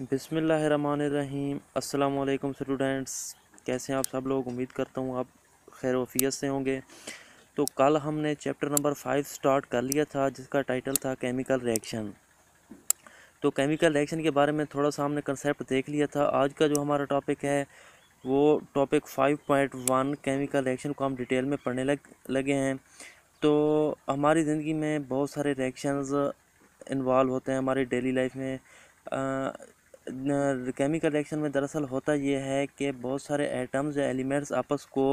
बिसमीम अल्लाम स्टूडेंट्स कैसे हैं आप सब लोग उम्मीद करता हूँ आप खैर वफियत से होंगे तो कल हमने चैप्टर नंबर फाइव स्टार्ट कर लिया था जिसका टाइटल था केमिकल रिएक्शन तो केमिकल रिएक्शन के बारे में थोड़ा सा हमने कंसेप्ट देख लिया था आज का जो हमारा टॉपिक है वो topic five point one chemical reaction को हम डिटेल में पढ़ने लग लगे हैं तो हमारी ज़िंदगी में बहुत सारे रिएक्शन इन्वॉल्व होते हैं हमारी डेली लाइफ में केमिकल रिएक्शन में दरअसल होता यह है कि बहुत सारे एटम्स या एलिमेंट्स आपस को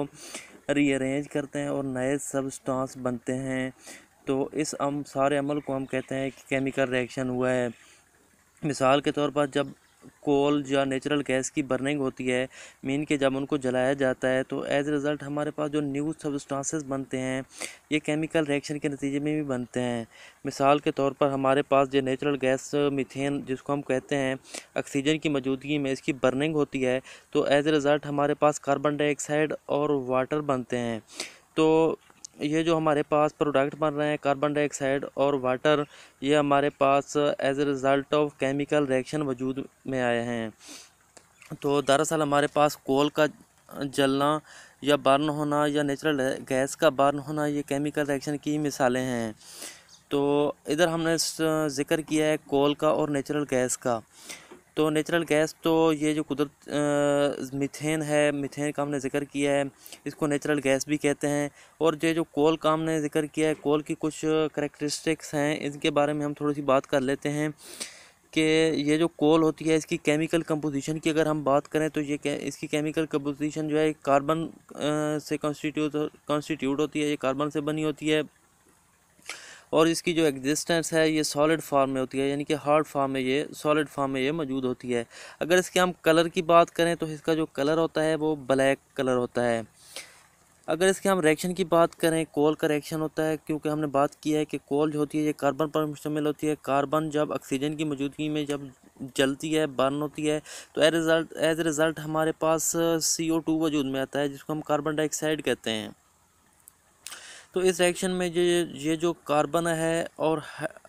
रीअरेंज करते हैं और नए सबस्टांस बनते हैं तो इस अम सारे अमल को हम कहते हैं कि केमिकल रिएक्शन हुआ है मिसाल के तौर पर जब कोल या नेचुरल गैस की बर्निंग होती है मीन के जब उनको जलाया जाता है तो एज ए रिज़ल्ट हमारे पास जो न्यू सब्सटेंसेस बनते हैं ये केमिकल रिएक्शन के नतीजे में भी बनते हैं मिसाल के तौर पर हमारे पास जो नेचुरल गैस मिथेन जिसको हम कहते हैं ऑक्सीजन की मौजूदगी में इसकी बर्निंग होती है तो एज ए रिज़ल्ट हमारे पास कार्बन डाइऑक्साइड और वाटर बनते हैं तो ये जो हमारे पास प्रोडक्ट बन रहे हैं कार्बन डाइऑक्साइड और वाटर ये हमारे पास as a result of chemical reaction वजूद में आए हैं तो दरअसल हमारे पास कोल का जलना या बर्न होना या नेचुरल गैस का बर्न होना ये केमिकल रिएक्शन की मिसालें हैं तो इधर हमने जिक्र किया है कोल का और नेचुरल गैस का तो नेचुरल गैस तो ये जो कुदरत मिथेन है मिथेन का हमने जिक्र किया है इसको नेचुरल गैस भी कहते हैं और ये जो कोल का हमने जिक्र किया है कोल की कुछ करेक्टरिस्टिक्स हैं इनके बारे में हम थोड़ी सी बात कर लेते हैं कि ये जो कोल होती है इसकी केमिकल कंपोजिशन की अगर हम बात करें तो ये इसकी केमिकल कंपोजिशन जो है कार्बन से कॉन्स्टिट्यूट कॉन्स्टिट्यूट होती है ये कार्बन से बनी होती है और इसकी जो एग्जिस्टेंस है ये सॉलिड फॉर्म में होती है यानी कि हार्ड फॉर्म में ये सॉलिड फॉर्म में ये मौजूद होती है अगर इसके हम कलर की बात करें तो इसका जो कलर होता है वो ब्लैक कलर होता है अगर इसके हम रिएक्शन की बात करें कोल का रिएक्शन होता है क्योंकि हमने बात की है कि कोल जो होती है ये कार्बन पर मुश्तमिल होती है कार्बन जब ऑक्सीजन की मौजूदगी में जब जलती है बर्न होती है तो एज रिज़ल्ट एज रिज़ल्ट हमारे पास सी ओ टू वजूद में आता है जिसको हम कार्बन डाइऑक्साइड कहते हैं तो इस रिएक्शन में ये ये जो कार्बन है और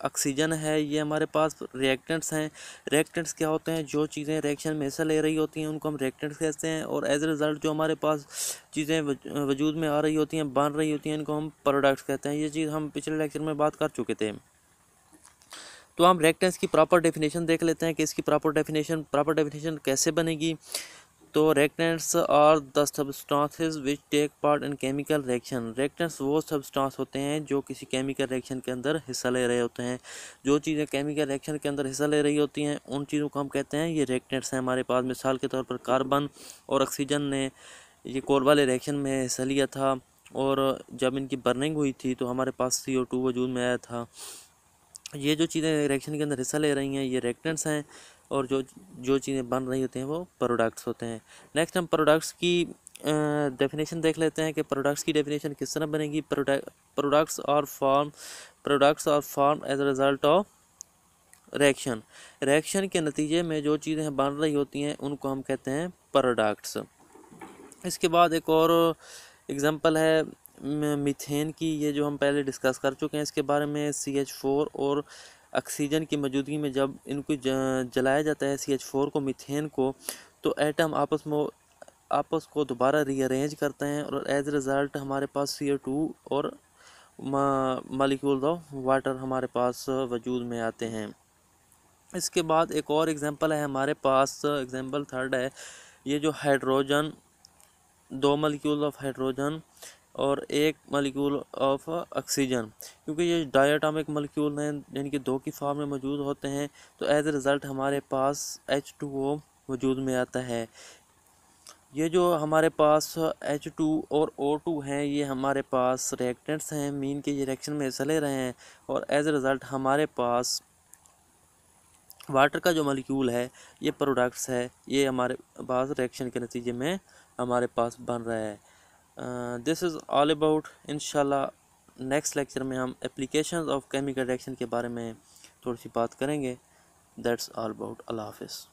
ऑक्सीजन है ये हमारे पास रिएक्टेंट्स हैं रिएक्टेंट्स क्या होते हैं जो चीज़ें रिएक्शन में हिस्सा ले रही होती हैं उनको हम रिएक्टेंट्स कहते हैं और एज ए रिज़ल्ट जो हमारे पास चीज़ें वजूद में आ रही होती हैं बन रही होती हैं इनको हम प्रोडक्ट्स कहते हैं ये चीज़ हम पिछले लेक्चर में बात कर चुके थे तो हम रिएक्टेंट्स की प्रॉपर डेफिनेशन देख लेते हैं कि इसकी प्रॉपर डेफिनेशन प्रॉपर डेफिनेशन कैसे बनेगी तो reactants are the substances which take part in chemical reaction reactants वो सबस्टांस होते हैं जो किसी केमिकल रिएक्शन के अंदर हिस्सा ले रहे होते हैं जो चीज़ें केमिकल रिएक्शन के अंदर हिस्सा ले रही होती हैं उन चीज़ों को हम कहते हैं ये रेक्टेंट्स हैं हमारे पास मिसाल के तौर पर कार्बन और ऑक्सीजन ने ये कोरवाले रिएक्शन में हिस्सा लिया था और जब इनकी बर्निंग हुई थी तो हमारे पास सी वजूद में आया था ये जो चीज़ें रिएक्शन के अंदर हिस्सा ले रही हैं ये रेक्टेंट्स हैं और जो जो चीज़ें बन रही होती हैं वो प्रोडक्ट्स होते हैं नेक्स्ट हम प्रोडक्ट्स की डेफिनेशन देख लेते हैं कि प्रोडक्ट्स की डेफिनेशन किस तरह बनेगी प्रोडक्ट्स और फॉर्म प्रोडक्ट्स और form as a result of reaction reaction के नतीजे में जो चीज़ें बन रही होती हैं उनको हम कहते हैं प्रोडक्ट्स इसके बाद एक और एग्ज़ाम्पल है मिथेन की ये जो हम पहले डिस्कस कर चुके हैं इसके बारे में सी एच फोर और ऑक्सीजन की मौजूदगी में जब इनको जलाया जाता है सी एच फोर को मिथेन को तो एटम आपस में आपस को दोबारा रीअरेंज करते हैं और एज रिज़ल्ट हमारे पास सी ओ टू और मालिक्यूल ऑफ वाटर हमारे पास वजूद में आते हैं इसके बाद एक और एग्ज़ाम्पल है हमारे पास एग्ज़ाम्पल थर्ड है ये जो हाइड्रोजन दो मलिक्यूल ऑफ हाइड्रोजन और एक मालिक्यूल ऑफ ऑक्सीजन क्योंकि ये डायटामिक मालिक्यूल हैं जिनके दो की फॉर्म में मौजूद होते हैं तो एज ए रिज़ल्ट हमारे पास एच टू ओ वजूद में आता है ये जो हमारे पास एच टू और ओ टू हैं ये हमारे पास रिएक्टेंट्स हैं मीन के ये रिएक्शन में चले रहे हैं और एज ए रिज़ल्ट हमारे पास वाटर का जो मालिक्यूल है ये प्रोडक्ट्स है ये हमारे पास रिएक्शन के नतीजे में हमारे पास बन रहा है this is all about in next lecture में हम एप्लीकेशन ऑफ केमिकल रिएक्शन के बारे में थोड़ी सी बात करेंगे दैट्स ऑल अबाउट अल्लाह हाफिज़